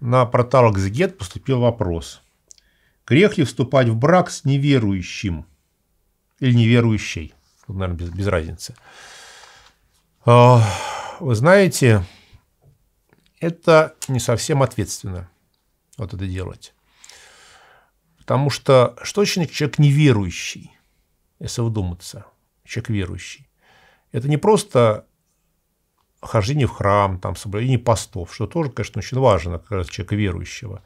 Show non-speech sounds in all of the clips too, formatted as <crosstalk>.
на портал Экзегет e поступил вопрос. Грех ли вступать в брак с неверующим или неверующей? Тут, наверное, без, без разницы. А, вы знаете, это не совсем ответственно вот это делать. Потому что что человек, человек неверующий, если вдуматься, человек верующий, это не просто хождение в храм, там, соблюдение постов, что тоже, конечно, очень важно, как раз человека верующего.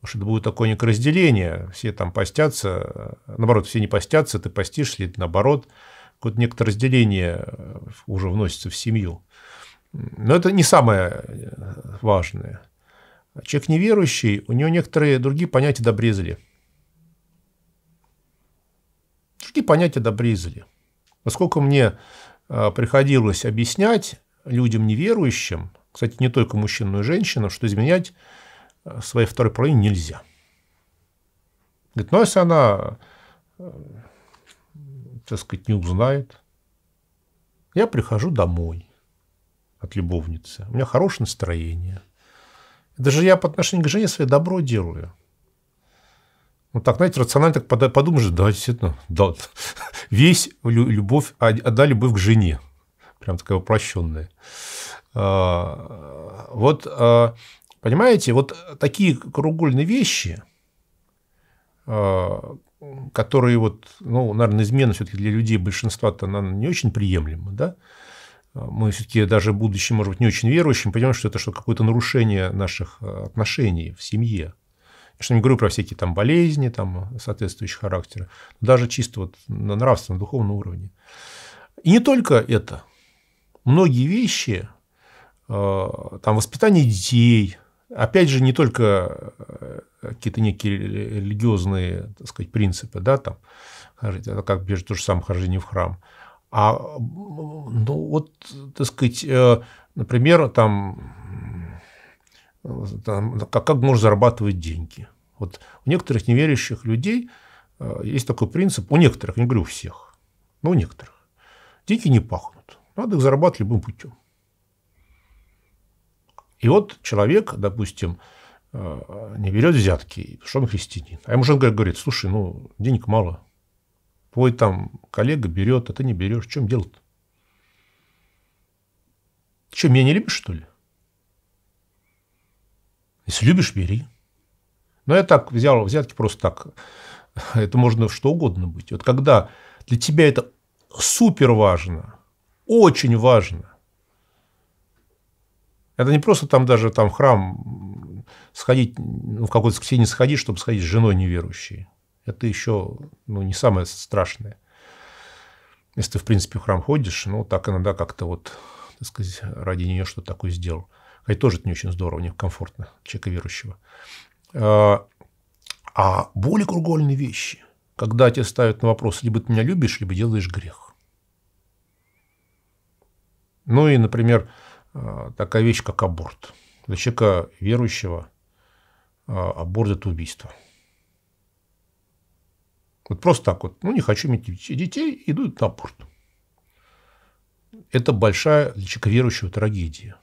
Потому что это будет такое некое разделение. Все там постятся, наоборот, все не постятся, ты постишься, или наоборот. Какое-то некоторое разделение э, уже вносится в семью. Но это не самое э, важное. Человек неверующий, у него некоторые другие понятия добрезли. Другие понятия добрезли. поскольку мне э, приходилось объяснять, людям неверующим, кстати, не только мужчин, но и женщинам, что изменять э, своей второй половине нельзя. Говорит, ну, а если она, э, так сказать, не узнает, я прихожу домой от любовницы, у меня хорошее настроение. Даже я по отношению к жене своей добро делаю. Ну, так, знаете, рационально так подумаешь, да, действительно, да, <laughs> весь любовь, одна любовь к жене прям такая упрощенная. А, вот, а, понимаете, вот такие кругольные вещи, а, которые вот, ну, наверное, измена все-таки для людей большинства-то, не очень приемлема, да? Мы все-таки даже будучи, может быть, не очень верующим, понимаем, что это что какое-то нарушение наших отношений в семье. Я что не говорю про всякие там болезни, там соответствующие характера, даже чисто вот на нравственном, духовном уровне. И не только это – многие вещи, э, там, воспитание детей, опять же, не только э, какие-то некие религиозные, так сказать, принципы, да, там, это как бежит то же самое хождение в храм, а, ну, вот, так сказать, э, например, там, там как, как можно зарабатывать деньги. Вот у некоторых неверящих людей есть такой принцип, у некоторых, не говорю у всех, но у некоторых, деньги не пахнут. Надо их зарабатывать любым путем. И вот человек, допустим, э, не берет взятки, потому что он христианин. А ему жена говорит, слушай, ну, денег мало. Твой там коллега берет, а ты не берешь. В чем дело-то? Ты что, меня не любишь, что ли? Если любишь, бери. Но «Ну, я так взял взятки просто так. Это можно что угодно быть. Вот когда для тебя это супер важно – очень важно. Это не просто там даже там в храм сходить, ну, в какой-то воскресенье сходить, чтобы сходить с женой неверующей. Это еще ну, не самое страшное. Если ты, в принципе, в храм ходишь, ну, так иногда как-то вот, так сказать, ради нее что то такое сделал. Хотя тоже это не очень здорово, не комфортно человека верующего. А, а более кругольные вещи, когда тебя ставят на вопрос, либо ты меня любишь, либо делаешь грех. Ну и, например, э, такая вещь, как аборт. Для человека верующего э, аборт – это убийство. Вот просто так вот. Ну, не хочу иметь детей, идут на аборт. Это большая для человека верующего трагедия.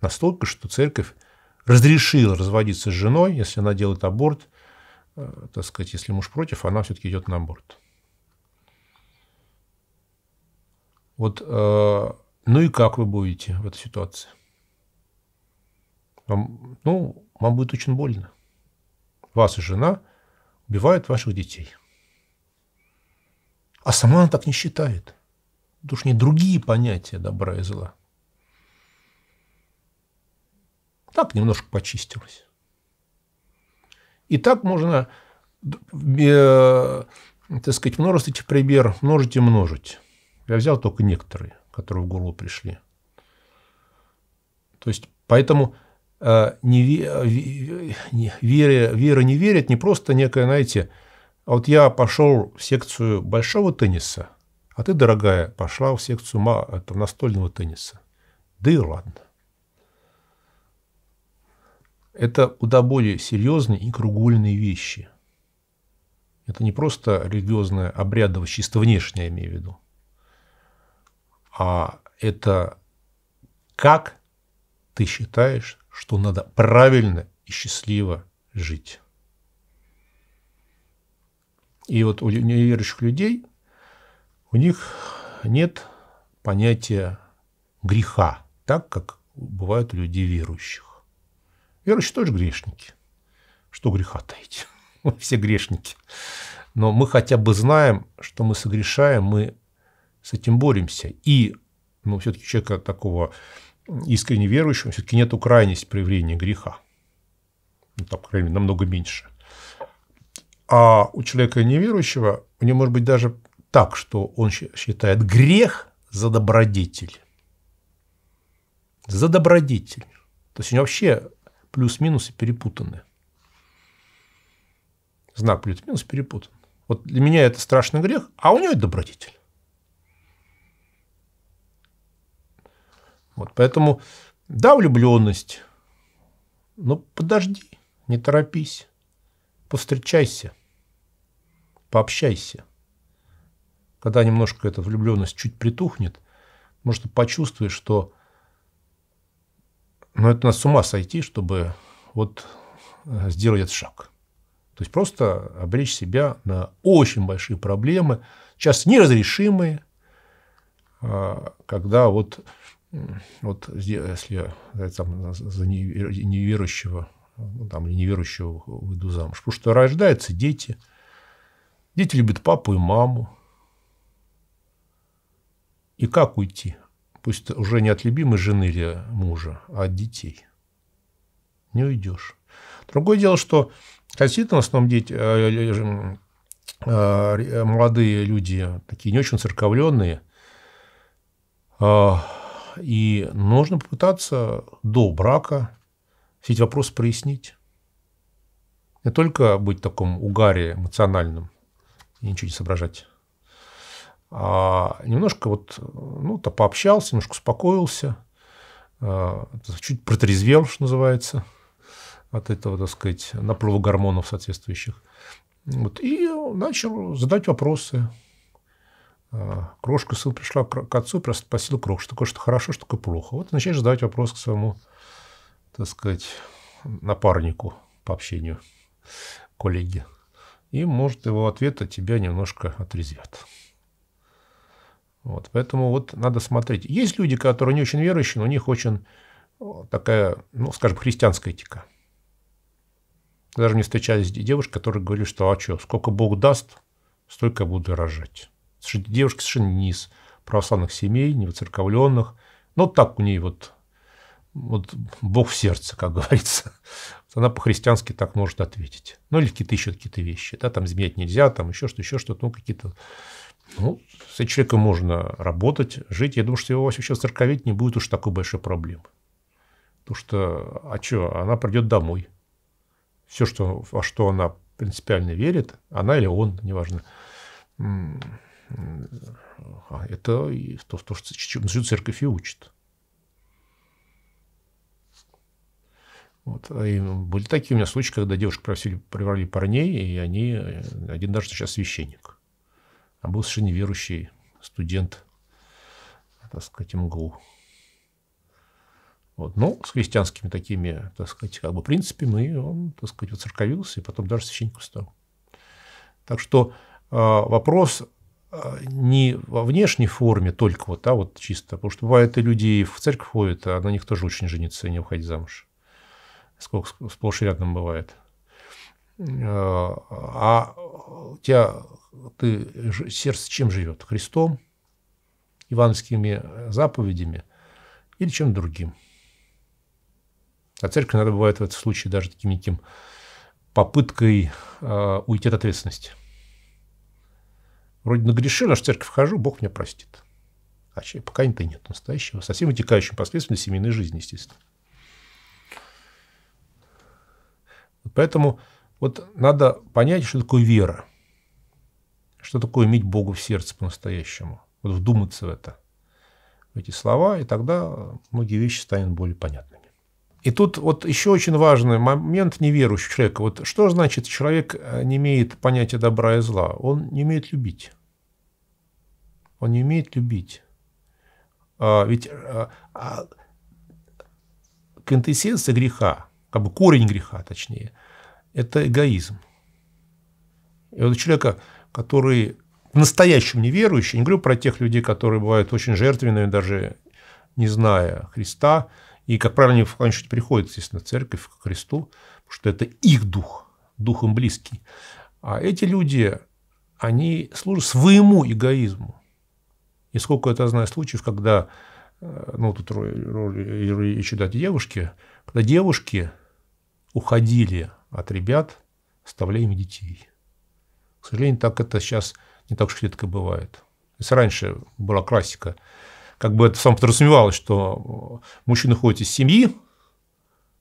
Настолько, что церковь разрешила разводиться с женой, если она делает аборт, э, так сказать, если муж против, она все-таки идет на аборт. Вот ну и как вы будете в этой ситуации? Вам, ну, вам будет очень больно. Вас и жена убивают ваших детей. А сама она так не считает. Потому что не другие понятия добра и зла. Так немножко почистилось. И так можно, э, так сказать, множество этих примеров множить и множить. Я взял только некоторые – которые в голову пришли. То есть, поэтому э, не, э, не, вера, не верит, не просто некое, знаете, «А вот я пошел в секцию большого тенниса, а ты, дорогая, пошла в секцию ма, это настольного тенниса. Да и ладно. Это куда более серьезные и кругольные вещи. Это не просто религиозное обрядово, чисто внешнее, я имею в виду а это как ты считаешь, что надо правильно и счастливо жить. И вот у неверующих людей, у них нет понятия греха, так как бывают у людей верующих. Верующие тоже грешники. Что греха таить? Мы <laughs> все грешники. Но мы хотя бы знаем, что мы согрешаем, мы с этим боремся. И ну, все-таки человека такого искренне верующего все-таки нет крайности проявления греха. Ну, там, по крайней мере, намного меньше. А у человека неверующего, у него может быть даже так, что он считает грех за добродетель. За добродетель. То есть, у него вообще плюс-минусы перепутаны. Знак плюс-минус перепутан. Вот для меня это страшный грех, а у него это добродетель. Вот, поэтому, да, влюбленность, но подожди, не торопись, повстречайся, пообщайся. Когда немножко эта влюбленность чуть притухнет, может, ты почувствуешь, что ну, это нас с ума сойти, чтобы вот э, сделать этот шаг. То есть просто обречь себя на очень большие проблемы, сейчас неразрешимые, а, когда вот вот если там, за неверующего ну, там, или неверующего выйду замуж. Потому что рождаются дети. Дети любят папу и маму. И как уйти? Пусть уже не от любимой жены или мужа, а от детей. Не уйдешь. Другое дело, что действительно в основном дети, э, э, э, молодые люди, такие не очень церковленные, а, и нужно попытаться до брака все эти вопросы прояснить. Не только быть в таком угаре эмоциональным и ничего не соображать, а немножко вот, ну, то пообщался, немножко успокоился, э, чуть протрезвел, что называется, от этого, так сказать, наплыва гормонов соответствующих. Вот, и начал задать вопросы, Э, крошка, сын пришла к отцу, просто спросила Крош, что такое что хорошо, что такое плохо. Вот начинаешь задавать вопрос к своему, так сказать, напарнику по общению, коллеге. И, может, его ответ от тебя немножко отрезвят. Вот, поэтому вот надо смотреть. Есть люди, которые не очень верующие, но у них очень такая, ну, скажем, христианская этика. Даже мне встречались девушки, которые говорили, что а что, сколько Бог даст, столько я буду рожать девушка совершенно не из православных семей, не воцерковленных. Но ну, так у нее вот, вот Бог в сердце, как <laughs> говорится. Она по-христиански так может ответить. Ну, или какие-то еще какие-то вещи. Да, там изменять нельзя, там еще что-то, еще что-то. Ну, какие-то... Ну, с этим человеком можно работать, жить. Я думаю, что его вообще церковить не будет уж такой большой проблемы. Потому что, а что, она придет домой. Все, что, во что она принципиально верит, она или он, неважно, это то, то что церковь и учит. Вот. А и были такие у меня случаи, когда девушки просили, приврали парней, и они... Э, один даже сейчас священник. А был совершенно верующий студент, так сказать, МГУ. Вот. Но ну, с христианскими такими, так сказать, как бы принципами, и он, так сказать, воцерковился, и потом даже священником стал. Так что а, вопрос а, не во внешней форме только вот, а вот чисто. Потому что бывает и люди в церковь ходят, а на них тоже очень жениться и не уходить замуж. Сколько сплошь рядом бывает. А, а у тебя ты, сердце чем живет? Христом, ивановскими заповедями или чем другим? А церковь иногда бывает в этом случае даже таким неким попыткой а, уйти от ответственности вроде нагрешил, аж в церковь хожу, Бог меня простит. А покаяния-то нет настоящего, совсем всем вытекающим последствием семейной жизни, естественно. Поэтому вот надо понять, что такое вера, что такое иметь Бога в сердце по-настоящему, вот вдуматься в это, в эти слова, и тогда многие вещи станут более понятными. И тут вот еще очень важный момент неверующего человека. Вот что значит человек э, не имеет понятия добра и зла? Он не умеет любить. Он не умеет любить. А, ведь э, а, а, квинтэссенция греха, как бы корень греха, точнее, это эгоизм. И вот у человека, который настоящим неверующий, не говорю про тех людей, которые бывают очень жертвенными, даже не зная Христа – и, как правило, они в конечном счете приходят, естественно, в церковь, к Христу, потому что это их дух, духом близкий. А эти люди, они служат своему эгоизму. И сколько это знаю случаев, когда, э, ну, тут еще дать девушки, когда девушки уходили от ребят, оставляя им детей. К сожалению, так это сейчас не так уж редко бывает. Если раньше была классика – как бы это сам подразумевалось, что мужчина уходит из семьи,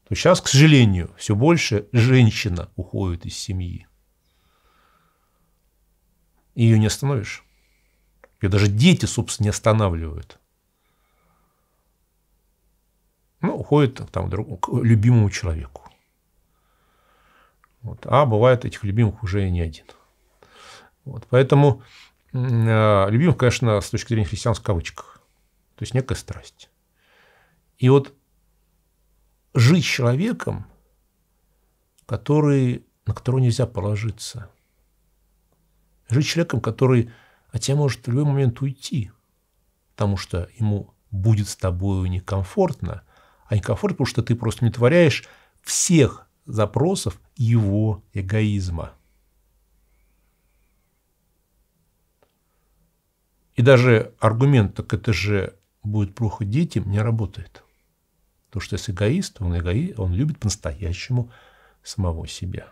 то сейчас, к сожалению, все больше женщина уходит из семьи. И ее не остановишь. Ее даже дети, собственно, не останавливают. Ну, уходит там, к любимому человеку. Вот. А бывает этих любимых уже и не один. Вот. Поэтому э, любимых, конечно, с точки зрения христиан в кавычках. То есть некая страсть. И вот жить человеком, который, на которого нельзя положиться. Жить человеком, который от тебя может в любой момент уйти, потому что ему будет с тобою некомфортно, а некомфортно, потому что ты просто не творяешь всех запросов его эгоизма. И даже аргумент, так это же будет плохо детям, не работает. То, что если эгоист, он, эгои... он любит по-настоящему самого себя.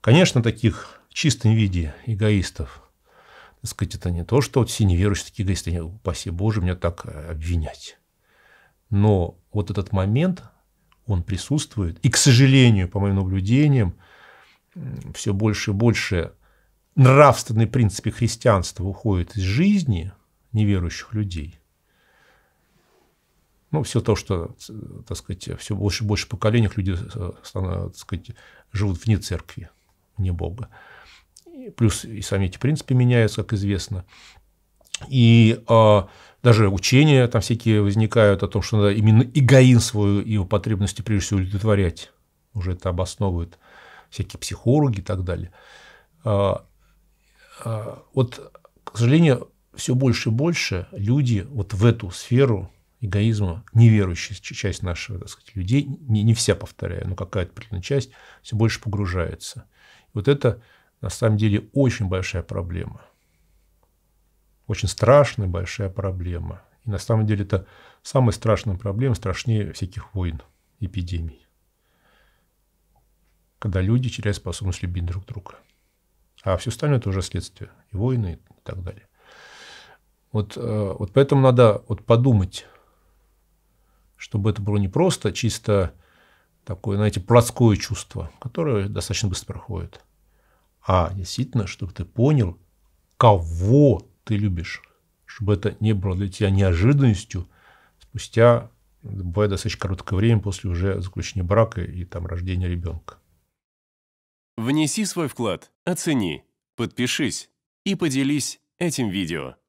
Конечно, таких в чистом виде эгоистов, так сказать, это не то, что вот все неверующие такие эгоисты, не, упаси Боже, меня так э, обвинять. Но вот этот момент, он присутствует. И, к сожалению, по моим наблюдениям, все больше и больше нравственные принципы христианства уходят из жизни неверующих людей ну, все то, что, так сказать, все больше и больше поколениях люди э, так сказать, живут вне церкви, вне Бога. И плюс и сами эти принципы меняются, как известно. И а, даже учения там всякие возникают о том, что надо именно эгоин свою и его потребности прежде всего удовлетворять. Уже это обосновывают всякие психологи и так далее. А, а, вот, к сожалению, все больше и больше люди вот в эту сферу эгоизма, неверующая часть нашего, так сказать, людей, не, не вся, повторяю, но какая-то определенная часть, все больше погружается. И вот это, на самом деле, очень большая проблема. Очень страшная большая проблема. И на самом деле это самая страшная проблема, страшнее всяких войн, эпидемий. Когда люди теряют способность любить друг друга. А все остальное это уже следствие. И войны, и так далее. Вот, э, вот поэтому надо вот подумать, чтобы это было не просто чисто такое, знаете, плотское чувство, которое достаточно быстро проходит, а действительно, чтобы ты понял, кого ты любишь, чтобы это не было для тебя неожиданностью спустя, бывает, достаточно короткое время после уже заключения брака и там рождения ребенка. Внеси свой вклад, оцени, подпишись и поделись этим видео.